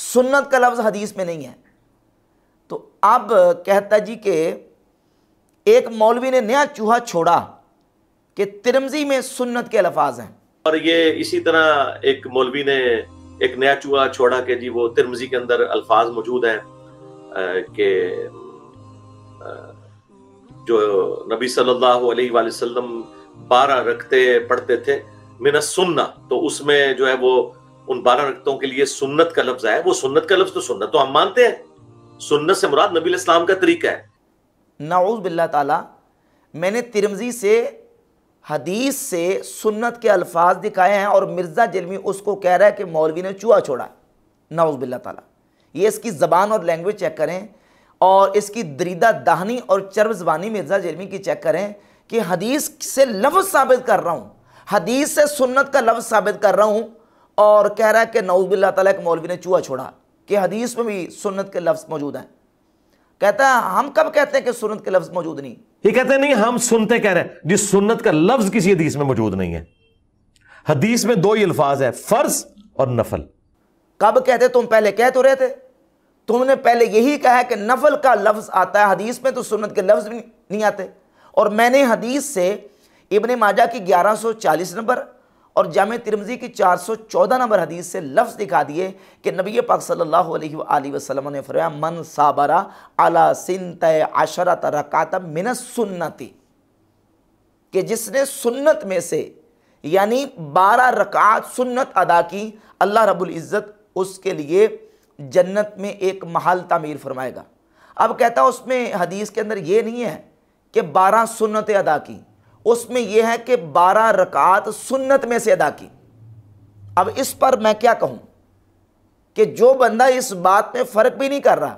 सुन्नत का लफ्ज़ हदीस में नहीं है तो अब कहता जी के एक मौलवी ने नया चूहा छोड़ा कि तिरमजी में सुन्नत के अल्फाज हैं और ये इसी तरह एक मौलवी ने एक नया चूहा छोड़ा कि जी वो तिरमजी के अंदर अल्फाज मौजूद हैं कि जो नबी सल्लल्लाहु अलैहि वसल्लम बारह रखते पढ़ते थे मिनस सुन्ना तो उसमें जो है वो उन बारह रक्तों के लिए सुन्नत का लफ्ज आया वो सुन्नत का लफ्ज तो सुन्नत तो हम मानते हैं सुन्नत से मुराद नबी इस्लाम का तरीका है नाउज बिल्ला ताला मैंने तिरमजी से हदीस से सुन्नत के अल्फाज दिखाए हैं और मिर्ज़ा जलमी उसको कह रहा है कि मौलवी ने चूह छोड़ा नाउज बिल्ला तला ये इसकी ज़बान और लैंग्वेज चेक करें और इसकी दरीदा दाहनी और चर्ब जबानी मिर्ज़ा जलमी की चेक करें कि हदीस से लफ्ज़ साबित कर रहा हूँ हदीस से सुन्नत का लफ्ज़ साबित कर रहा हूँ और कह रहा है कि नौजबिल्ला तला के मौलवी ने चूहा छोड़ा कि हदीस में भी सुन्नत के लफ्ज़ मौजूद हैं कहता है हम कब कहते हैं कि सुन्नत के लफ्ज़ मौजूद नहीं ये कहते नहीं हम सुनते कह रहे हैं जिस सुन्नत का लफ्ज़ किसी हदीस में मौजूद नहीं है हदीस में दो ही अल्फाज है फ़र्ज और नफल कब कहते तुम पहले कह तो रहे थे तुमने पहले यही कहा है कि नफल का लफ्ज़ आता है हदीस में तो सुन्नत के लफ्ज़ भी नहीं आते और मैंने हदीस से इबन माजा की 1140 नंबर और जाम तिरमजी की 414 नंबर हदीस से लफ्ज़ दिखा दिए कि नबी पाक सल्लल्लाहु अलैहि वसल्लम ने फरमाया मन साबरा अला सिंत तय आशरत रकात मिन सुन्नति कि जिसने सुन्नत में से यानी बारह रकात सुन्नत अदा की अल्लाह रब्बुल इज़्ज़त उसके लिए जन्नत में एक महल तमीर फरमाएगा अब कहता उसमें हदीस के अंदर ये नहीं है कि बारह सुन्नतें अदा की उसमें यह है कि बारह रकात सुन्नत में से अदा की अब इस पर मैं क्या कहूं कि जो बंदा इस बात में फ़र्क भी नहीं कर रहा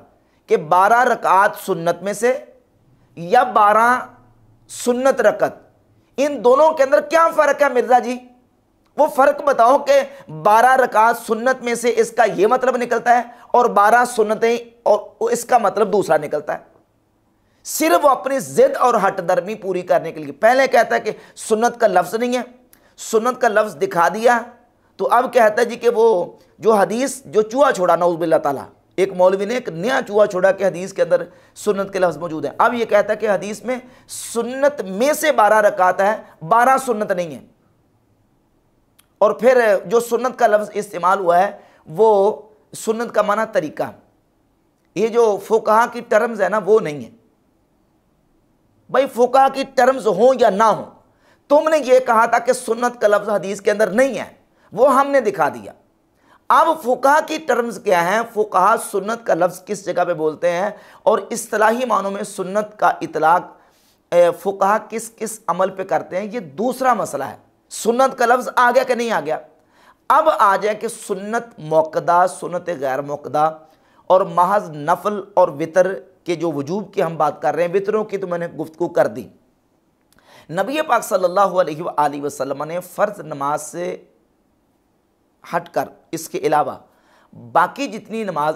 कि बारह रकात सुन्नत में से या बारह सुन्नत रकत इन दोनों के अंदर क्या फ़र्क है मिर्ज़ा जी वो फ़र्क बताओ कि बारह रकात सुन्नत में से इसका यह मतलब निकलता है और बारह सुन्नतें और इसका मतलब दूसरा निकलता है सिर्फ अपनी जिद और हटदर्मी पूरी करने के लिए पहले कहता है कि सुन्नत का लफ्ज़ नहीं है सुन्नत का लफ्ज़ दिखा दिया तो अब कहता है जी कि वो जो हदीस जो चूहा छोड़ा नौजबिल्ला तला एक मौलवी ने एक नया चूहा छोड़ा कि हदीस के अंदर सुन्नत के लफ्ज़ मौजूद हैं अब ये कहता है कि हदीस में सुन्नत में से बारह रकात है बारह सुन्नत नहीं है और फिर जो सुन्नत का लफ्ज़ इस्तेमाल हुआ है वो सुन्नत का माना तरीका ये जो फोकहा की टर्म्स है ना वो नहीं है भाई फुका की टर्म्स हो या ना हो तुमने ये कहा था कि सुन्नत का लफ्ज़ हदीस के अंदर नहीं है वो हमने दिखा दिया अब फुका की टर्म्स क्या हैं फुका सुन्नत का लफ्ज़ किस जगह पे बोलते हैं और असलाही मानों में सुन्नत का इतलाक फुका किस किस अमल पे करते हैं ये दूसरा मसला है सुन्नत का लफ्ज़ आ गया कि नहीं आ गया अब आ जाए कि सुन्नत मौकदा सुनत गैर मौकदा और महज नफल और वितर कि जो वजूब की हम बात कर रहे हैं वितरों की तो मैंने गुफ्तु कर दी नबी पाक सल्लल्लाहु अलैहि वसल्लम ने फ़र्ज नमाज से हटकर इसके अलावा बाकी जितनी नमाज